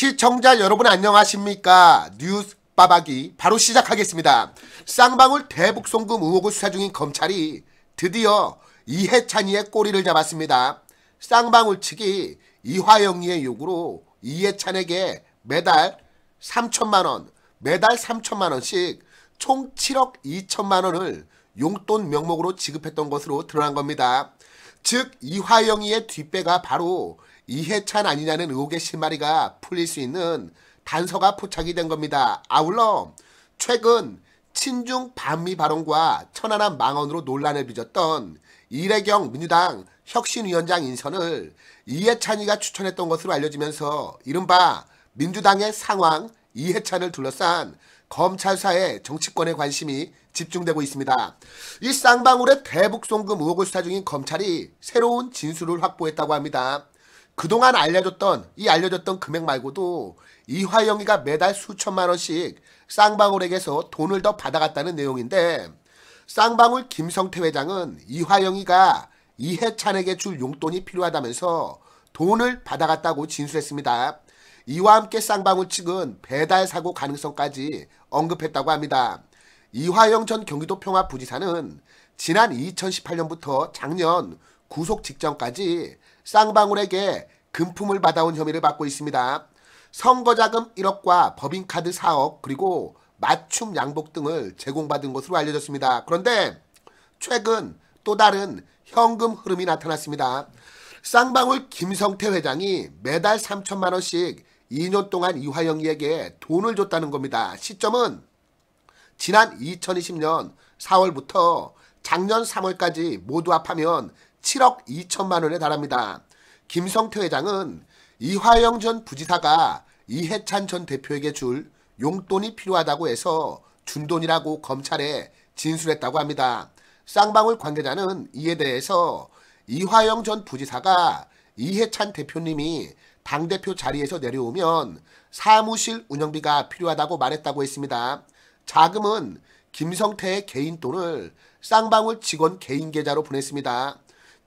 시청자 여러분 안녕하십니까? 뉴스 빠박이 바로 시작하겠습니다. 쌍방울 대북송금 의혹을 수사 중인 검찰이 드디어 이해찬이의 꼬리를 잡았습니다. 쌍방울 측이 이화영이의 요구로 이해찬에게 매달 3천만 원, 매달 3천만 원씩 총 7억 2천만 원을 용돈 명목으로 지급했던 것으로 드러난 겁니다. 즉 이화영이의 뒷배가 바로 이해찬 아니냐는 의혹의 실마리가 풀릴 수 있는 단서가 포착이 된 겁니다. 아울러 최근 친중 반미 발언과 천안함 망언으로 논란을 빚었던 이래경 민주당 혁신위원장 인선을 이해찬이가 추천했던 것으로 알려지면서 이른바 민주당의 상황 이해찬을 둘러싼 검찰사의 정치권의 관심이 집중되고 있습니다. 이 쌍방울의 대북송금 의혹을 수사 중인 검찰이 새로운 진술을 확보했다고 합니다. 그동안 알려줬던 이 알려줬던 금액 말고도 이화영이가 매달 수천만 원씩 쌍방울에게서 돈을 더 받아갔다는 내용인데 쌍방울 김성태 회장은 이화영이가 이해찬에게 줄 용돈이 필요하다면서 돈을 받아갔다고 진술했습니다. 이와 함께 쌍방울 측은 배달 사고 가능성까지 언급했다고 합니다. 이화영 전 경기도 평화부지사는 지난 2018년부터 작년 구속 직전까지 쌍방울에게 금품을 받아온 혐의를 받고 있습니다. 선거자금 1억과 법인카드 4억 그리고 맞춤 양복 등을 제공받은 것으로 알려졌습니다. 그런데 최근 또 다른 현금 흐름이 나타났습니다. 쌍방울 김성태 회장이 매달 3천만 원씩 2년 동안 이화영이에게 돈을 줬다는 겁니다. 시점은 지난 2020년 4월부터 작년 3월까지 모두 합하면 7억 2천만 원에 달합니다. 김성태 회장은 이화영 전 부지사가 이해찬 전 대표에게 줄 용돈이 필요하다고 해서 준 돈이라고 검찰에 진술했다고 합니다. 쌍방울 관계자는 이에 대해서 이화영 전 부지사가 이해찬 대표님이 당대표 자리에서 내려오면 사무실 운영비가 필요하다고 말했다고 했습니다. 자금은 김성태의 개인 돈을 쌍방울 직원 개인 계좌로 보냈습니다.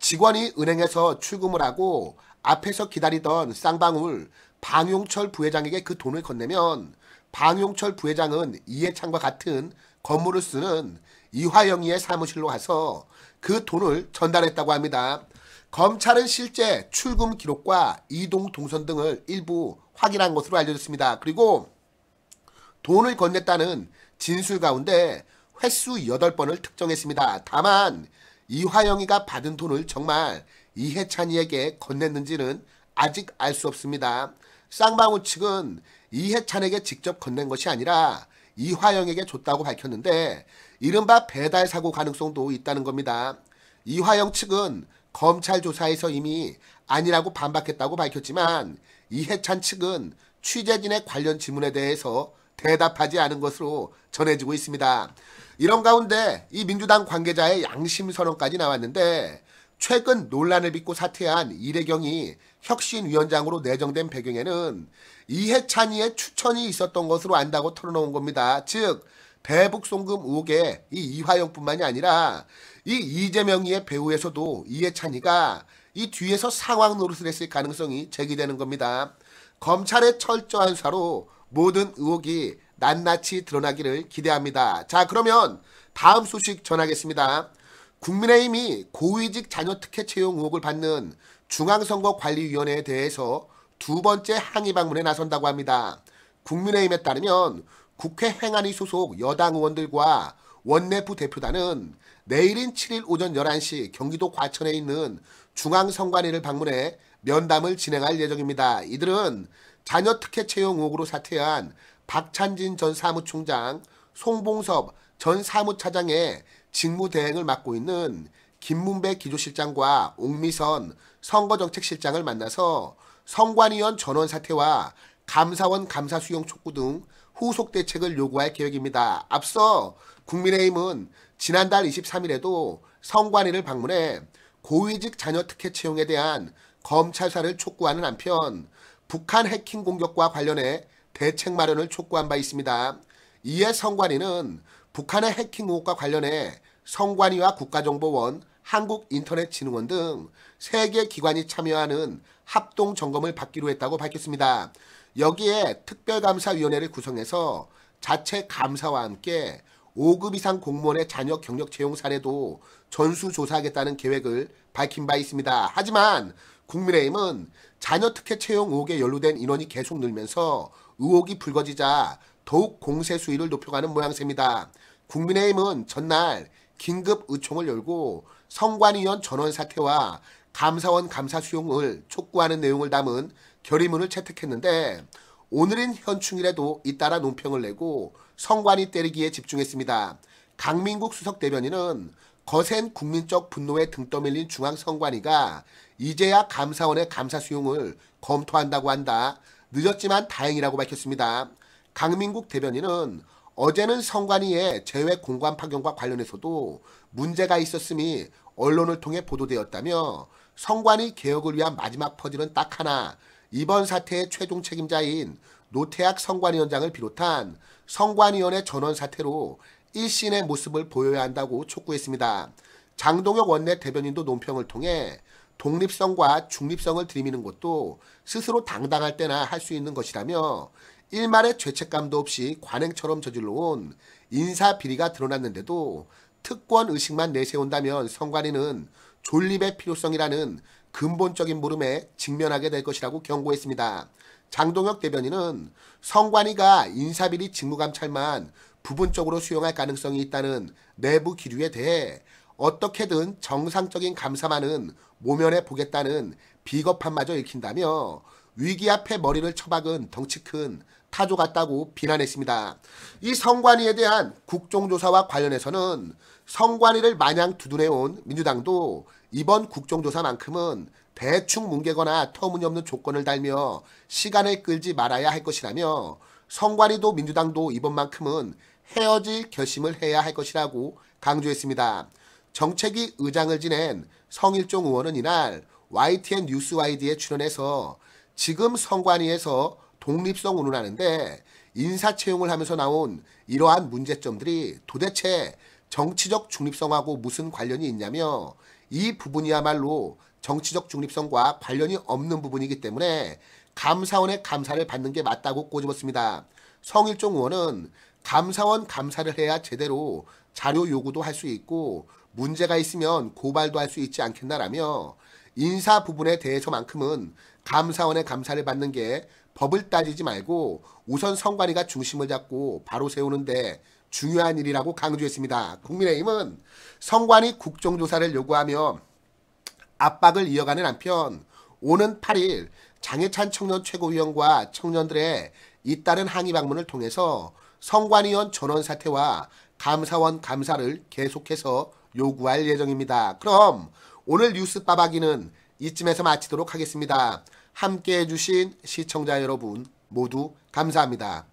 직원이 은행에서 출금을 하고 앞에서 기다리던 쌍방울 방용철 부회장에게 그 돈을 건네면 방용철 부회장은 이해창과 같은 건물을 쓰는 이화영이의 사무실로 가서 그 돈을 전달했다고 합니다. 검찰은 실제 출금 기록과 이동 동선 등을 일부 확인한 것으로 알려졌습니다. 그리고 돈을 건넸다는 진술 가운데 횟수 8번을 특정했습니다. 다만 이화영이가 받은 돈을 정말 이해찬이에게 건넸는지는 아직 알 수 없습니다. 쌍방울 측은 이해찬에게 직접 건넨 것이 아니라 이화영에게 줬다고 밝혔는데 이른바 배달 사고 가능성도 있다는 겁니다. 이화영 측은 검찰 조사에서 이미 아니라고 반박했다고 밝혔지만 이해찬 측은 취재진의 관련 질문에 대해서 대답하지 않은 것으로 전해지고 있습니다. 이런 가운데 이 민주당 관계자의 양심 선언까지 나왔는데 최근 논란을 빚고 사퇴한 이래경이 혁신위원장으로 내정된 배경에는 이해찬이의 추천이 있었던 것으로 안다고 털어놓은 겁니다. 즉 대북송금 의혹에 이 이화영뿐만이 아니라 이 이재명이의 배우에서도 이해찬이가 이 뒤에서 상황 노릇을 했을 가능성이 제기되는 겁니다. 검찰의 철저한 사로 모든 의혹이 낱낱이 드러나기를 기대합니다. 자, 그러면 다음 소식 전하겠습니다. 국민의힘이 고위직 자녀 특혜 채용 의혹을 받는 중앙선거관리위원회에 대해서 두 번째 항의 방문에 나선다고 합니다. 국민의힘에 따르면 국회 행안위 소속 여당 의원들과 원내부 대표단은 내일인 7일 오전 11시 경기도 과천에 있는 중앙선관위를 방문해 면담을 진행할 예정입니다. 이들은 자녀 특혜 채용 의혹으로 사퇴한 박찬진 전 사무총장, 송봉섭 전 사무차장의 직무대행을 맡고 있는 김문배 기조실장과 옥미선 선거정책실장을 만나서 선관위원 전원 사태와 감사원 감사 수용 촉구 등 후속 대책을 요구할 계획입니다. 앞서 국민의힘은 지난달 23일에도 선관위를 방문해 고위직 자녀 특혜 채용에 대한 검찰사를 촉구하는 한편 북한 해킹 공격과 관련해 대책 마련을 촉구한 바 있습니다. 이에 성관이는 북한의 해킹 의혹과 관련해 성관이와 국가정보원, 한국인터넷진흥원 등 3개 기관이 참여하는 합동 점검을 받기로 했다고 밝혔습니다. 여기에 특별감사위원회를 구성해서 자체 감사와 함께 5급 이상 공무원의 자녀 경력 채용 사례도 전수조사하겠다는 계획을 밝힌 바 있습니다. 하지만 국민의힘은 자녀 특혜 채용 의혹에 연루된 인원이 계속 늘면서 의혹이 불거지자 더욱 공세 수위를 높여가는 모양새입니다. 국민의힘은 전날 긴급 의총을 열고 성관위원 전원 사퇴와 감사원 감사 수용을 촉구하는 내용을 담은 결의문을 채택했는데 오늘은 현충일에도 잇따라 논평을 내고 성관이 때리기에 집중했습니다. 강민국 수석 대변인은 거센 국민적 분노에 등떠밀린 중앙선관위가 이제야 감사원의 감사 수용을 검토한다고 한다. 늦었지만 다행이라고 밝혔습니다. 강민국 대변인은 어제는 선관위의 재외 공관 파견과 관련해서도 문제가 있었음이 언론을 통해 보도되었다며 선관위 개혁을 위한 마지막 퍼즐은 딱 하나 이번 사태의 최종 책임자인 노태학 선관위원장을 비롯한 선관위원회 전원 사태로 일신의 모습을 보여야 한다고 촉구했습니다. 장동혁 원내 대변인도 논평을 통해 독립성과 중립성을 들이미는 것도 스스로 당당할 때나 할 수 있는 것이라며 일말의 죄책감도 없이 관행처럼 저질러온 인사 비리가 드러났는데도 특권 의식만 내세운다면 성관이는 존립의 필요성이라는 근본적인 물음에 직면하게 될 것이라고 경고했습니다. 장동혁 대변인은 성관이가 인사비리 직무감찰만 부분적으로 수용할 가능성이 있다는 내부 기류에 대해 어떻게든 정상적인 감사만은 모면해 보겠다는 비겁함마저 읽힌다며 위기 앞에 머리를 처박은 덩치 큰 타조 같다고 비난했습니다. 이 성관위에 대한 국정조사와 관련해서는 성관위를 마냥 두둔해온 민주당도 이번 국정조사만큼은 대충 뭉개거나 터무니없는 조건을 달며 시간을 끌지 말아야 할 것이라며 성관위도 민주당도 이번만큼은 헤어질 결심을 해야 할 것이라고 강조했습니다. 정책위 의장을 지낸 성일종 의원은 이날 YTN 뉴스와이에 출연해서 지금 성관위에서 독립성 운운하는데 인사 채용을 하면서 나온 이러한 문제점들이 도대체 정치적 중립성하고 무슨 관련이 있냐며 이 부분이야말로 정치적 중립성과 관련이 없는 부분이기 때문에 감사원의 감사를 받는 게 맞다고 꼬집었습니다. 성일종 의원은 감사원 감사를 해야 제대로 자료 요구도 할 수 있고 문제가 있으면 고발도 할 수 있지 않겠나라며 인사 부분에 대해서만큼은 감사원의 감사를 받는 게 법을 따지지 말고 우선 선관위가 중심을 잡고 바로 세우는데 중요한 일이라고 강조했습니다. 국민의힘은 선관위 국정조사를 요구하며 압박을 이어가는 한편 오는 8일 장해찬 청년 최고위원과 청년들의 잇따른 항의 방문을 통해서 성관위원 전원 사퇴와 감사원 감사를 계속해서 요구할 예정입니다. 그럼 오늘 뉴스 빠박이는 이쯤에서 마치도록 하겠습니다. 함께 해주신 시청자 여러분 모두 감사합니다.